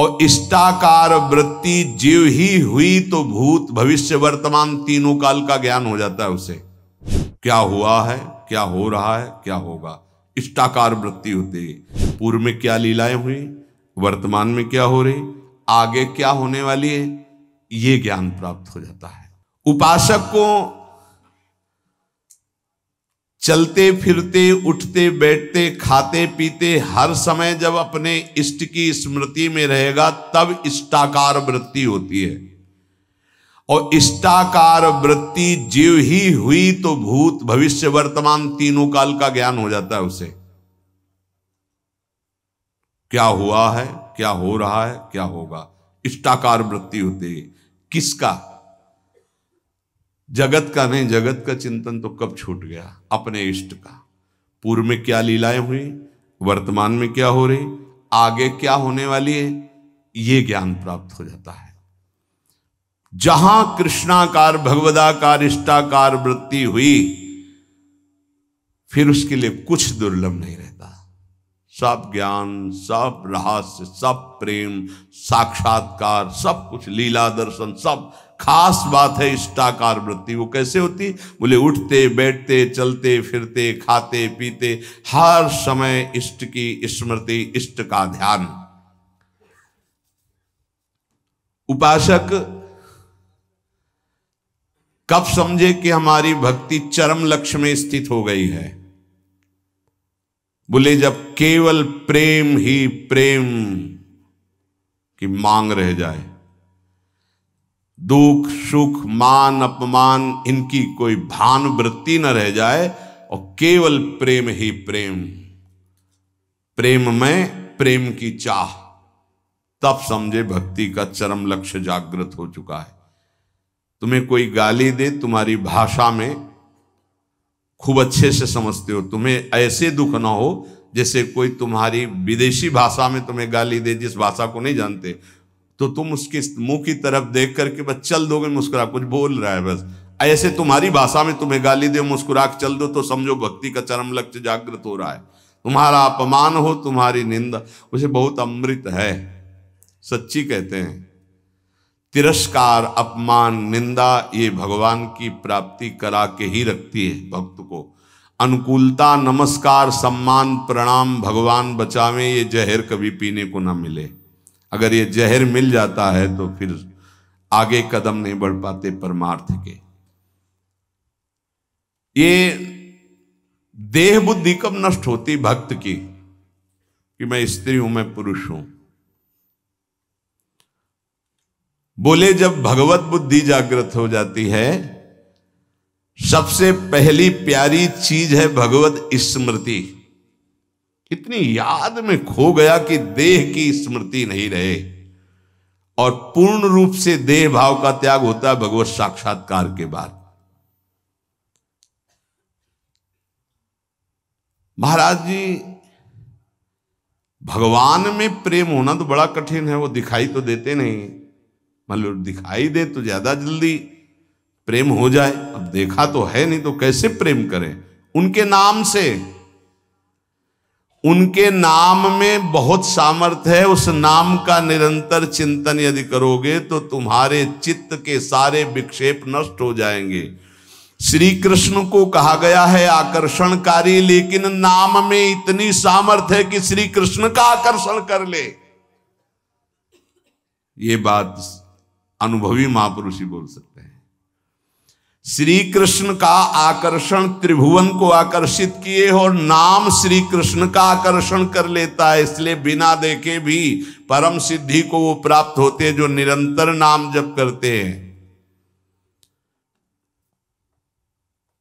और इष्टाकार वृत्ति जीव ही हुई तो भूत भविष्य वर्तमान तीनों काल का ज्ञान हो जाता है उसे क्या हुआ है क्या हो रहा है क्या होगा इष्टाकार वृत्ति होती है पूर्व में क्या लीलाएं हुई वर्तमान में क्या हो रही आगे क्या होने वाली है ये ज्ञान प्राप्त हो जाता है उपासक को चलते फिरते उठते बैठते खाते पीते हर समय जब अपने इष्ट की स्मृति में रहेगा तब इष्टाकार वृत्ति होती है और इष्टाकार वृत्ति जीव ही हुई तो भूत भविष्य वर्तमान तीनों काल का ज्ञान हो जाता है उसे क्या हुआ है क्या हो रहा है क्या होगा इष्टाकार वृत्ति होती है किसका जगत का नहीं जगत का चिंतन तो कब छूट गया अपने इष्ट का पूर्व में क्या लीलाएं हुई वर्तमान में क्या हो रही आगे क्या होने वाली है ये ज्ञान प्राप्त हो जाता है जहां कृष्णाकार भगवदाकार इष्टाकार वृत्ति हुई फिर उसके लिए कुछ दुर्लभ नहीं रहता सब ज्ञान सब रहस्य सब प्रेम साक्षात्कार सब कुछ लीला दर्शन सब खास बात है इष्टाकार वृत्ति वो कैसे होती बोले उठते बैठते चलते फिरते खाते पीते हर समय इष्ट की स्मृति इष्ट का ध्यान उपासक कब समझे कि हमारी भक्ति चरम लक्ष्य में स्थित हो गई है बोले जब केवल प्रेम ही प्रेम की मांग रह जाए दुख सुख मान अपमान इनकी कोई भान वृत्ति न रह जाए और केवल प्रेम ही प्रेम प्रेम में प्रेम की चाह तब समझे भक्ति का चरम लक्ष्य जागृत हो चुका है तुम्हें कोई गाली दे तुम्हारी भाषा में खूब अच्छे से समझते हो तुम्हें ऐसे दुख ना हो जैसे कोई तुम्हारी विदेशी भाषा में तुम्हें गाली दे जिस भाषा को नहीं जानते तो तुम उसके मुंह की तरफ देख करके बस चल दोगे मुस्कुरा कुछ बोल रहा है बस ऐसे तुम्हारी भाषा में तुम्हें गाली दे मुस्कुरा के चल दो तो समझो भक्ति का चरम लक्ष्य जागृत हो रहा है तुम्हारा अपमान हो तुम्हारी निंदा उसे बहुत अमृत है सच्ची कहते हैं तिरस्कार अपमान निंदा ये भगवान की प्राप्ति करा के ही रखती है भक्त को अनुकूलता नमस्कार सम्मान प्रणाम भगवान बचावे ये जहर कभी पीने को ना मिले अगर ये जहर मिल जाता है तो फिर आगे कदम नहीं बढ़ पाते परमार्थ के ये देह बुद्धि कब नष्ट होती भक्त की कि मैं स्त्री हूं मैं पुरुष हूं बोले जब भगवत बुद्धि जागृत हो जाती है सबसे पहली प्यारी चीज है भगवत स्मृति इतनी याद में खो गया कि देह की स्मृति नहीं रहे और पूर्ण रूप से देह भाव का त्याग होता है भगवत साक्षात्कार के बाद महाराज जी भगवान में प्रेम होना तो बड़ा कठिन है वो दिखाई तो देते नहीं मान लो दिखाई दे तो ज्यादा जल्दी प्रेम हो जाए अब देखा तो है नहीं तो कैसे प्रेम करें उनके नाम से उनके नाम में बहुत सामर्थ्य है उस नाम का निरंतर चिंतन यदि करोगे तो तुम्हारे चित्त के सारे विक्षेप नष्ट हो जाएंगे श्री कृष्ण को कहा गया है आकर्षणकारी लेकिन नाम में इतनी सामर्थ्य है कि श्री कृष्ण का आकर्षण कर ले ये बात अनुभवी महापुरुष ही बोल सकते हैं श्री कृष्ण का आकर्षण त्रिभुवन को आकर्षित किए और नाम श्री कृष्ण का आकर्षण कर लेता है इसलिए बिना देखे भी परम सिद्धि को वो प्राप्त होते जो निरंतर नाम जप करते हैं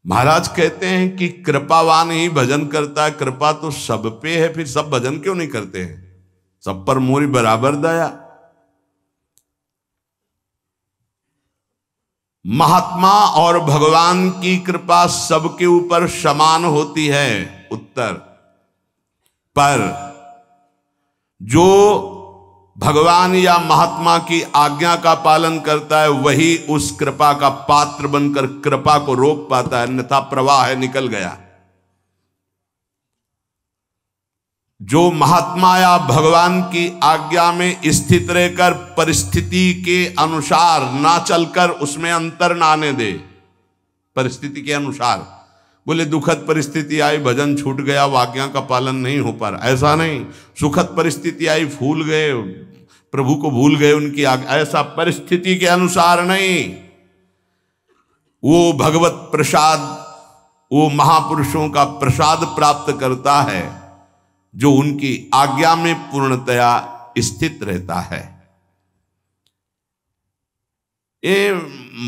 महाराज कहते हैं कि कृपावान ही भजन करता है कृपा तो सब पे है फिर सब भजन क्यों नहीं करते हैं सब पर मोरी बराबर दया महात्मा और भगवान की कृपा सबके ऊपर समान होती है उत्तर पर जो भगवान या महात्मा की आज्ञा का पालन करता है वही उस कृपा का पात्र बनकर कृपा को रोक पाता है अन्यथा प्रवाह है निकल गया जो महात्मा या भगवान की आज्ञा में स्थित रहकर परिस्थिति के अनुसार ना चलकर उसमें अंतर ना आने दे परिस्थिति के अनुसार बोले दुखद परिस्थिति आई भजन छूट गया वाज्ञा का पालन नहीं हो पा रहा ऐसा नहीं सुखद परिस्थिति आई फूल गए प्रभु को भूल गए उनकी आज्ञा ऐसा परिस्थिति के अनुसार नहीं वो भगवत प्रसाद वो महापुरुषों का प्रसाद प्राप्त करता है जो उनकी आज्ञा में पूर्णतया स्थित रहता है ये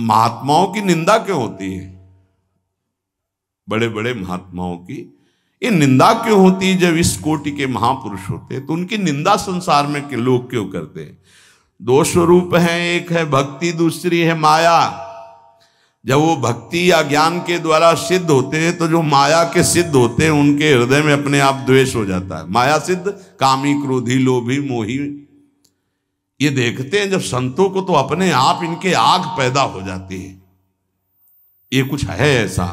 महात्माओं की निंदा क्यों होती है बड़े बड़े महात्माओं की ये निंदा क्यों होती है जब इस कोटि के महापुरुष होते हैं तो उनकी निंदा संसार में के लोग क्यों करते हैं दो स्वरूप हैं एक है भक्ति दूसरी है माया जब वो भक्ति या ज्ञान के द्वारा सिद्ध होते हैं तो जो माया के सिद्ध होते हैं उनके हृदय में अपने आप द्वेष हो जाता है माया सिद्ध कामी क्रोधी लोभी मोही ये देखते हैं जब संतों को तो अपने आप इनके आग पैदा हो जाती है ये कुछ है ऐसा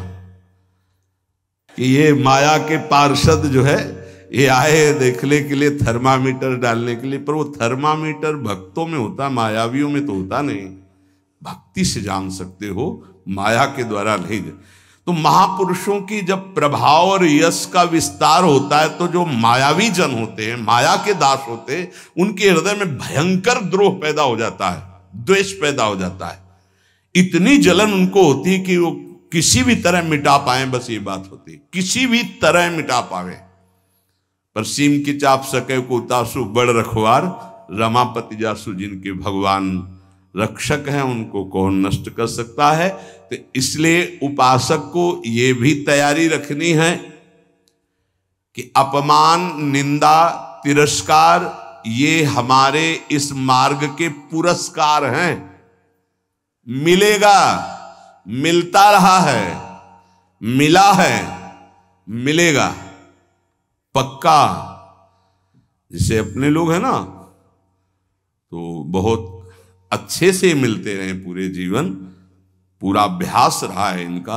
कि ये माया के पार्षद जो है ये आए देखने के लिए थर्मामीटर डालने के लिए पर वो थर्मामीटर भक्तों में होता मायावियों में तो होता नहीं भक्ति से जान सकते हो माया के द्वारा नहीं तो महापुरुषों की जब प्रभाव और यश का विस्तार होता है तो जो मायावी जन होते हैं माया के दास होते हैं उनके हृदय में भयंकर द्रोह पैदा हो जाता है द्वेष पैदा हो जाता है इतनी जलन उनको होती है कि वो किसी भी तरह मिटा पाए बस ये बात होती है किसी भी तरह मिटा पावे पर सीम की चाप सके को तासु बड़ रखवार रमापति जासु जिनके भगवान रक्षक हैं उनको कौन नष्ट कर सकता है तो इसलिए उपासक को ये भी तैयारी रखनी है कि अपमान निंदा तिरस्कार ये हमारे इस मार्ग के पुरस्कार हैं मिलेगा मिलता रहा है मिला है मिलेगा पक्का जिसे अपने लोग हैं ना तो बहुत अच्छे से मिलते रहे पूरे जीवन पूरा अभ्यास रहा है इनका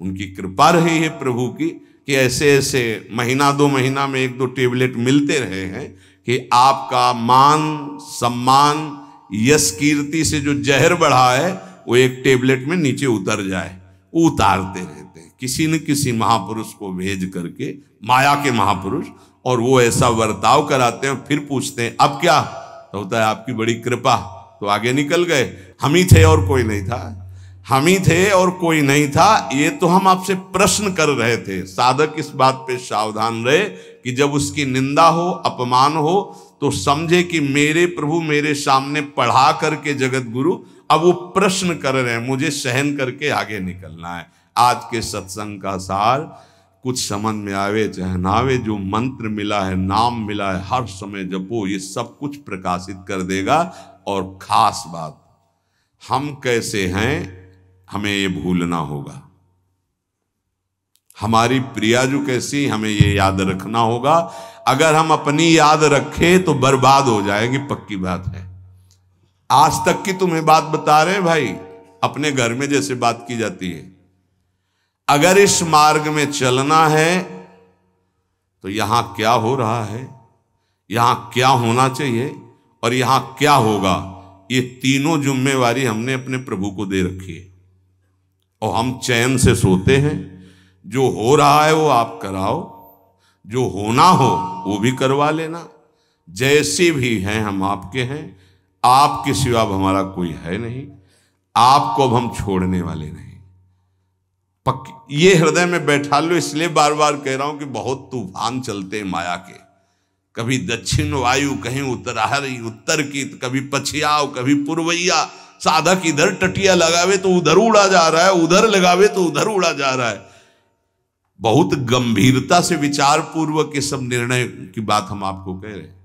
उनकी कृपा रही है प्रभु की कि ऐसे ऐसे महीना दो महीना में एक दो टेबलेट मिलते रहे हैं कि आपका मान सम्मान यश कीर्ति से जो जहर बढ़ा है वो एक टेबलेट में नीचे उतर जाए उतारते रहते हैं किसी न किसी महापुरुष को भेज करके माया के महापुरुष और वो ऐसा वर्ताव कराते हैं फिर पूछते हैं अब क्या तो होता है आपकी बड़ी कृपा तो आगे निकल गए हम ही थे और कोई नहीं था हम ही थे और कोई नहीं था ये तो हम आपसे प्रश्न कर रहे थे साधक इस बात पे सावधान रहे कि जब उसकी निंदा हो अपमान हो तो समझे कि मेरे प्रभु मेरे सामने पढ़ा करके जगत गुरु अब वो प्रश्न कर रहे हैं मुझे सहन करके आगे निकलना है आज के सत्संग का सार कुछ समझ में आवे चाहे नावे जो मंत्र मिला है नाम मिला है हर समय जपो ये सब कुछ प्रकाशित कर देगा और खास बात हम कैसे हैं हमें ये भूलना होगा हमारी प्रियाजू कैसी हमें ये याद रखना होगा अगर हम अपनी याद रखें तो बर्बाद हो जाएगी पक्की बात है आज तक की तुम्हें बात बता रहे हैं भाई अपने घर में जैसे बात की जाती है अगर इस मार्ग में चलना है तो यहां क्या हो रहा है यहां क्या होना चाहिए और यहां क्या होगा ये तीनों जुम्मेवारी हमने अपने प्रभु को दे रखी है और हम चैन से सोते हैं जो हो रहा है वो आप कराओ जो होना हो वो भी करवा लेना जैसे भी हैं हम आपके हैं आपके सिवा अब हमारा कोई है नहीं आपको अब हम छोड़ने वाले नहीं पक ये हृदय में बैठा लो इसलिए बार बार कह रहा हूं कि बहुत तूफान चलते हैं माया के कभी दक्षिण वायु कहीं उत्तराहरी उत्तर की तो कभी पछियाओ कभी पूर्वैया साधक इधर टटिया लगावे तो उधर उड़ा जा रहा है उधर लगावे तो उधर उड़ा जा रहा है बहुत गंभीरता से विचार पूर्वक ये सब निर्णय की बात हम आपको कह रहे हैं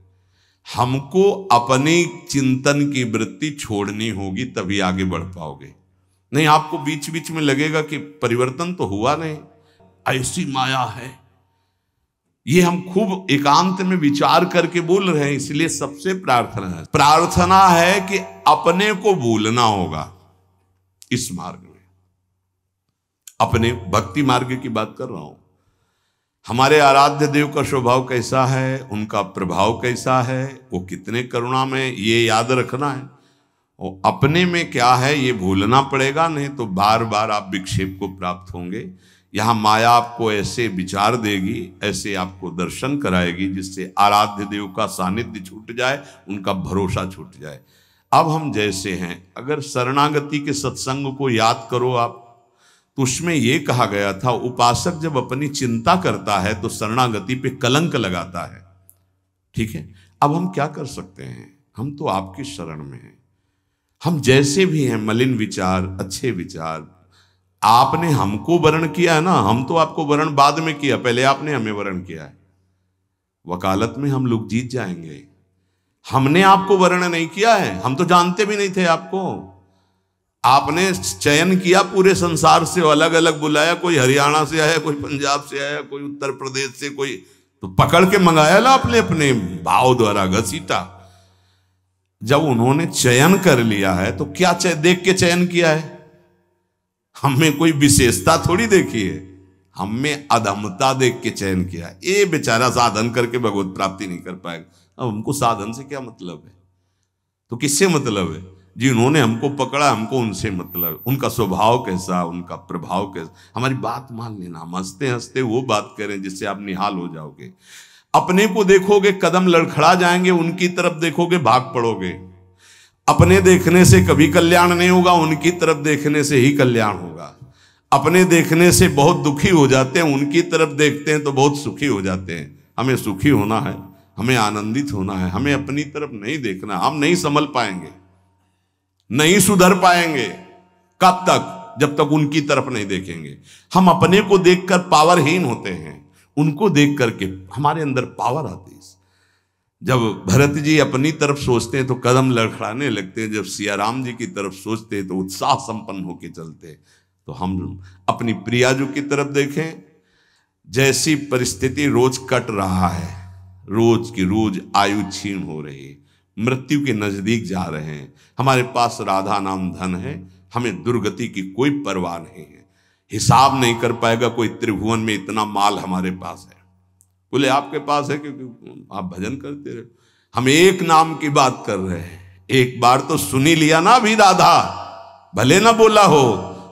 हमको अपने चिंतन की वृत्ति छोड़नी होगी तभी आगे बढ़ पाओगे नहीं आपको बीच बीच में लगेगा कि परिवर्तन तो हुआ नहीं ऐसी माया है ये हम खूब एकांत में विचार करके बोल रहे हैं इसलिए सबसे प्रार्थना है प्रार्थना है कि अपने को भूलना होगा इस मार्ग में अपने भक्ति मार्ग की बात कर रहा हूं हमारे आराध्य देव का स्वभाव कैसा है उनका प्रभाव कैसा है वो कितने करुणा में ये याद रखना है और अपने में क्या है ये भूलना पड़ेगा नहीं तो बार बार आप विक्षेप को प्राप्त होंगे यहाँ माया आपको ऐसे विचार देगी ऐसे आपको दर्शन कराएगी जिससे आराध्य देव का सानिध्य छूट जाए उनका भरोसा छूट जाए अब हम जैसे हैं अगर शरणागति के सत्संग को याद करो आप तो उसमें ये कहा गया था उपासक जब अपनी चिंता करता है तो शरणागति पे कलंक लगाता है ठीक है अब हम क्या कर सकते हैं हम तो आपकी शरण में हैं हम जैसे भी हैं मलिन विचार अच्छे विचार आपने हमको वर्ण किया है ना हम तो आपको वर्ण बाद में किया पहले आपने हमें वर्ण किया है वकालत में हम लोग जीत जाएंगे हमने आपको वर्ण नहीं किया है हम तो जानते भी नहीं थे आपको आपने चयन किया पूरे संसार से अलग अलग बुलाया कोई हरियाणा से आया कोई पंजाब से आया कोई उत्तर प्रदेश से कोई तो पकड़ के मंगाया ना आपने अपने भाव द्वारा घसीटा जब उन्होंने चयन कर लिया है तो क्या देख के चयन किया है हम में कोई विशेषता थोड़ी देखी है हम में अधमता देख के चयन किया ये बेचारा साधन करके भगवत प्राप्ति नहीं कर पाएगा अब हमको साधन से क्या मतलब है तो किससे मतलब है जिन्होंने हमको पकड़ा हमको उनसे मतलब उनका स्वभाव कैसा उनका प्रभाव कैसा हमारी बात मान लेना हम हंसते हंसते वो बात करें जिससे आप निहाल हो जाओगे अपने को देखोगे कदम लड़खड़ा जाएंगे उनकी तरफ देखोगे भाग पड़ोगे अपने देखने से कभी कल्याण नहीं होगा उनकी तरफ देखने से ही कल्याण होगा अपने देखने से बहुत दुखी हो जाते हैं उनकी तरफ देखते हैं तो बहुत सुखी हो जाते हैं हमें सुखी होना है हमें आनंदित होना है हमें अपनी तरफ नहीं देखना हम नहीं संभल पाएंगे नहीं सुधर पाएंगे कब तक जब तक उनकी तरफ नहीं देखेंगे हम अपने को देखकर पावरहीन होते हैं उनको देख करके हमारे अंदर पावर आती है जब भरत जी अपनी तरफ सोचते हैं तो कदम लड़खड़ाने लगते हैं जब सियाराम जी की तरफ सोचते हैं तो उत्साह संपन्न होके चलते हैं तो हम अपनी प्रियाजू की तरफ देखें जैसी परिस्थिति रोज कट रहा है रोज की रोज आयु छीण हो रही मृत्यु के नजदीक जा रहे हैं हमारे पास राधा नाम धन है हमें दुर्गति की कोई परवाह नहीं है हिसाब नहीं कर पाएगा कोई त्रिभुवन में इतना माल हमारे पास है बोले आपके पास है क्योंकि आप भजन करते रहे हम एक नाम की बात कर रहे हैं एक बार तो सुनी लिया ना अभी राधा भले ना बोला हो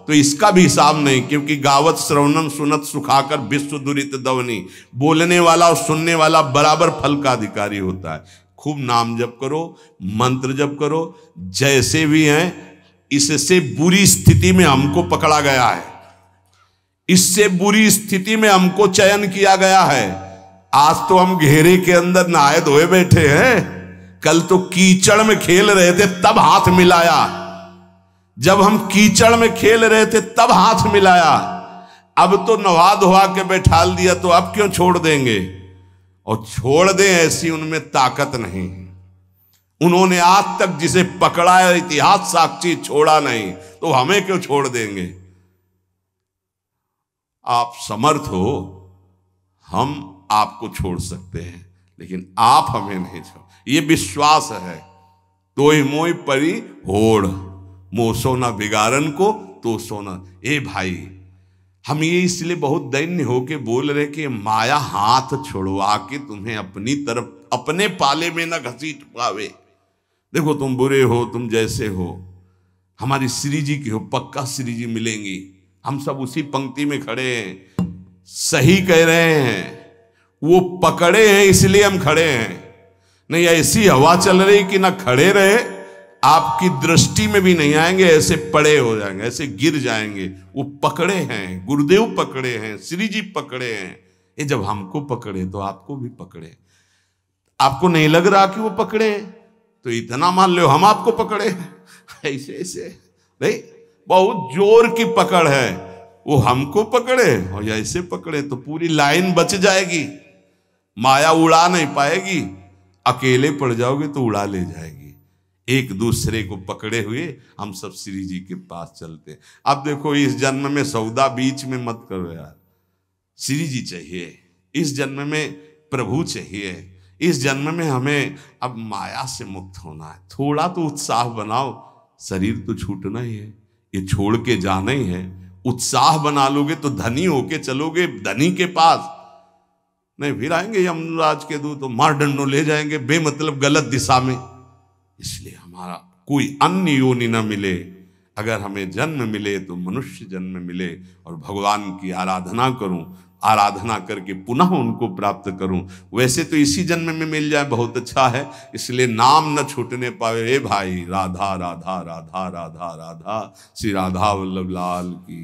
तो इसका भी हिसाब नहीं क्योंकि गावत श्रवणम सुनत सुखाकर विश्व दुरित दवनी बोलने वाला और सुनने वाला बराबर फल का अधिकारी होता है खूब नाम जप करो मंत्र जप करो जैसे भी हैं इससे बुरी स्थिति में हमको पकड़ा गया है इससे बुरी स्थिति में हमको चयन किया गया है आज तो हम घेरे के अंदर नहाए धोए बैठे हैं कल तो कीचड़ में खेल रहे थे तब हाथ मिलाया जब हम कीचड़ में खेल रहे थे तब हाथ मिलाया अब तो नवा धोवा के बैठा दिया तो अब क्यों छोड़ देंगे और छोड़ दें ऐसी उनमें ताकत नहीं उन्होंने आज तक जिसे पकड़ा है इतिहास साक्षी छोड़ा नहीं तो हमें क्यों छोड़ देंगे आप समर्थ हो हम आपको छोड़ सकते हैं लेकिन आप हमें नहीं छोड़ ये विश्वास है तो ही मोई परी होड़ मो सोना बिगारन को तो सोना ए भाई हम ये इसलिए बहुत दैन्य होके बोल रहे कि माया हाथ छोड़वा के तुम्हें अपनी तरफ अपने पाले में ना घसीट पावे देखो तुम बुरे हो तुम जैसे हो हमारी श्री जी की हो पक्का श्री जी मिलेंगी हम सब उसी पंक्ति में खड़े हैं सही कह रहे हैं वो पकड़े हैं इसलिए हम खड़े हैं नहीं ऐसी हवा चल रही कि ना खड़े रहे आपकी दृष्टि में भी नहीं आएंगे ऐसे पड़े हो जाएंगे ऐसे गिर जाएंगे वो पकड़े हैं गुरुदेव पकड़े हैं श्री जी पकड़े हैं ये जब हमको पकड़े तो आपको भी पकड़े आपको नहीं लग रहा कि वो पकड़े हैं तो इतना मान लो हम आपको पकड़े ऐसे ऐसे नहीं बहुत जोर की पकड़ है वो हमको पकड़े और ऐसे पकड़े तो पूरी लाइन बच जाएगी माया उड़ा नहीं पाएगी अकेले पड़ जाओगे तो उड़ा ले जाएगी एक दूसरे को पकड़े हुए हम सब श्री जी के पास चलते अब देखो इस जन्म में सौदा बीच में मत करो यार श्री जी चाहिए इस जन्म में प्रभु चाहिए इस जन्म में हमें अब माया से मुक्त होना है थोड़ा तो उत्साह बनाओ शरीर तो छूटना ही है ये छोड़ के जाना ही है उत्साह बना लोगे तो धनी होके चलोगे धनी के पास नहीं फिर आएंगे यमराज के दूत तो मार डंडो ले जाएंगे बेमतलब गलत दिशा में इसलिए हमारा कोई अन्य योनि न मिले अगर हमें जन्म मिले तो मनुष्य जन्म मिले और भगवान की आराधना करूं आराधना करके पुनः उनको प्राप्त करूं वैसे तो इसी जन्म में मिल जाए बहुत अच्छा है इसलिए नाम न छूटने पाए हे भाई राधा राधा राधा राधा राधा श्री राधा वल्लभ लाल की